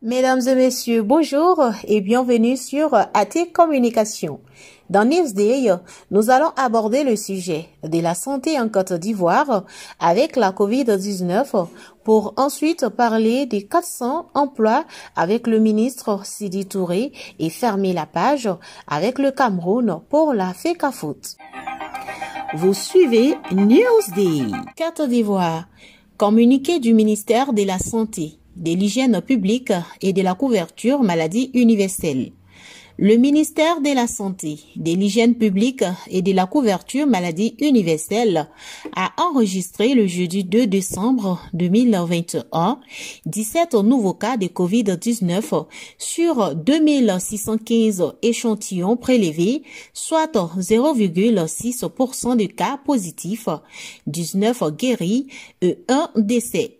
Mesdames et messieurs, bonjour et bienvenue sur AT Communication. Dans Newsday, nous allons aborder le sujet de la santé en Côte d'Ivoire avec la COVID-19 pour ensuite parler des 400 emplois avec le ministre Sidi Touré et fermer la page avec le Cameroun pour la Fecafoot. Vous suivez Newsday. Côte d'Ivoire. Communiqué du ministère de la Santé de l'hygiène publique et de la couverture maladie universelle. Le ministère de la Santé, de l'hygiène publique et de la couverture maladie universelle a enregistré le jeudi 2 décembre 2021 17 nouveaux cas de COVID-19 sur 2615 échantillons prélevés, soit 0,6% de cas positifs, 19 guéris et 1 décès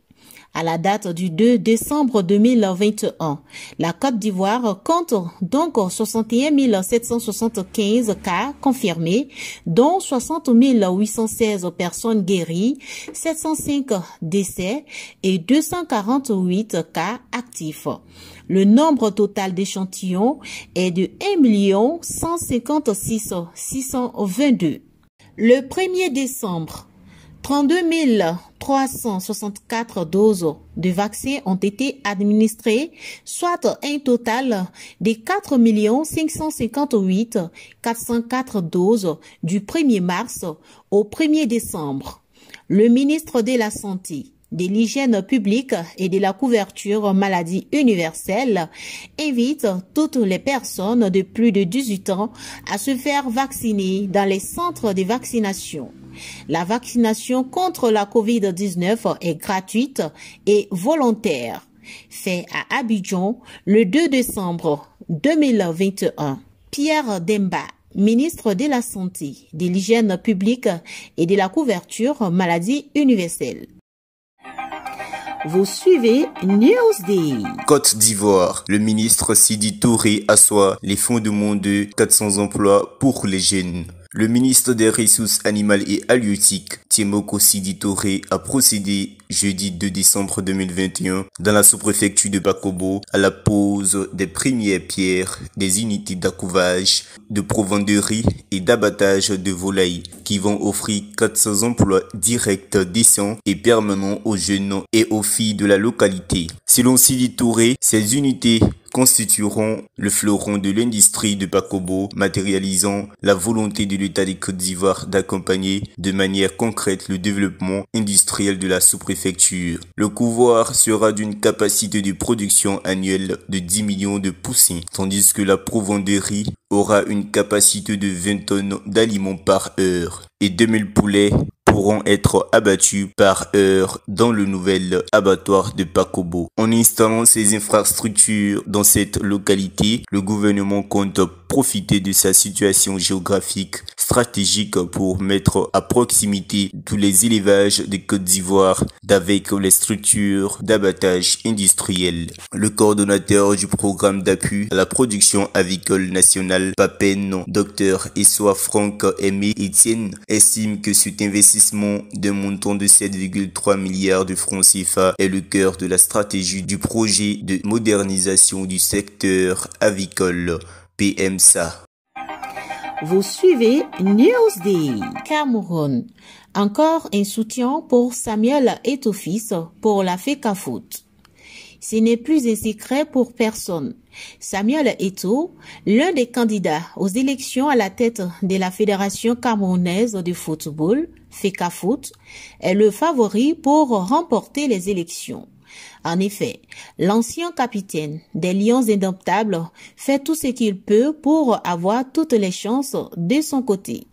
à la date du 2 décembre 2021. La Côte d'Ivoire compte donc 61 775 cas confirmés, dont 60 816 personnes guéries, 705 décès et 248 cas actifs. Le nombre total d'échantillons est de 1 156 622. Le 1er décembre, 32 364 doses de vaccins ont été administrées, soit un total des 4 558 404 doses du 1er mars au 1er décembre. Le ministre de la Santé, de l'hygiène publique et de la couverture maladie universelle invite toutes les personnes de plus de 18 ans à se faire vacciner dans les centres de vaccination. La vaccination contre la COVID-19 est gratuite et volontaire. Fait à Abidjan le 2 décembre 2021. Pierre Demba, ministre de la Santé, de l'hygiène publique et de la couverture maladie universelle. Vous suivez Newsday. Côte d'Ivoire, le ministre Sidi Touré assoit les fonds du monde de 400 emplois pour les jeunes. Le ministre des Ressources animales et halieutiques, Timoko Sidi a procédé jeudi 2 décembre 2021 dans la sous-préfecture de Bakobo à la pose des premières pierres des unités d'accouvage, de provenderie et d'abattage de volailles qui vont offrir 400 emplois directs décents et permanents aux jeunes et aux filles de la localité. Selon Sidi ces unités constitueront le fleuron de l'industrie de Pacobo, matérialisant la volonté de l'État des Côtes d'Ivoire d'accompagner de manière concrète le développement industriel de la sous-préfecture. Le couvoir sera d'une capacité de production annuelle de 10 millions de poussins, tandis que la provenderie aura une capacité de 20 tonnes d'aliments par heure et 2000 poulets pourront être abattus par heure dans le nouvel abattoir de Pakobo. En installant ces infrastructures dans cette localité, le gouvernement compte profiter de sa situation géographique stratégique pour mettre à proximité tous les élevages de Côte d'Ivoire d'avec les structures d'abattage industriel. Le coordonnateur du programme d'appui à la production avicole nationale, PAPEN, Dr. Essoa Franck Aimé Etienne, estime que cet investissement d'un montant de 7,3 milliards de francs CFA est le cœur de la stratégie du projet de modernisation du secteur avicole. PMSA. Vous suivez Newsday. Cameroun. Encore un soutien pour Samuel Etofis pour la FECAFOOT. Ce n'est plus un secret pour personne. Samuel Eto, l'un des candidats aux élections à la tête de la Fédération camerounaise de football, FECAFOOT, est le favori pour remporter les élections. En effet, l'ancien capitaine des Lions Indomptables fait tout ce qu'il peut pour avoir toutes les chances de son côté.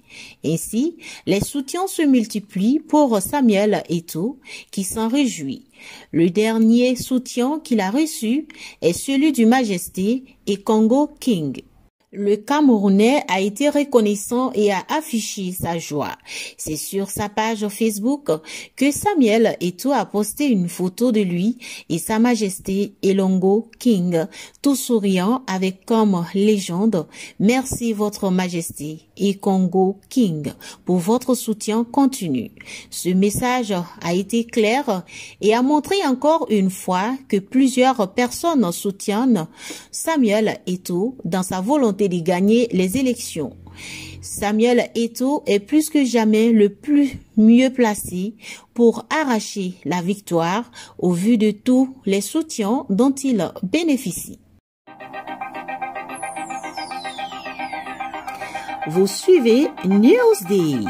Ainsi, les soutiens se multiplient pour Samuel et tout qui s'en réjouit. Le dernier soutien qu'il a reçu est celui du Majesté et Congo King. Le Camerounais a été reconnaissant et a affiché sa joie. C'est sur sa page Facebook que Samuel Eto a posté une photo de lui et Sa Majesté Elongo King, tout souriant avec comme légende Merci Votre Majesté et Congo King pour votre soutien continu. Ce message a été clair et a montré encore une fois que plusieurs personnes soutiennent Samuel Eto dans sa volonté de gagner les élections. Samuel Eto est plus que jamais le plus mieux placé pour arracher la victoire au vu de tous les soutiens dont il bénéficie. Vous suivez Newsday.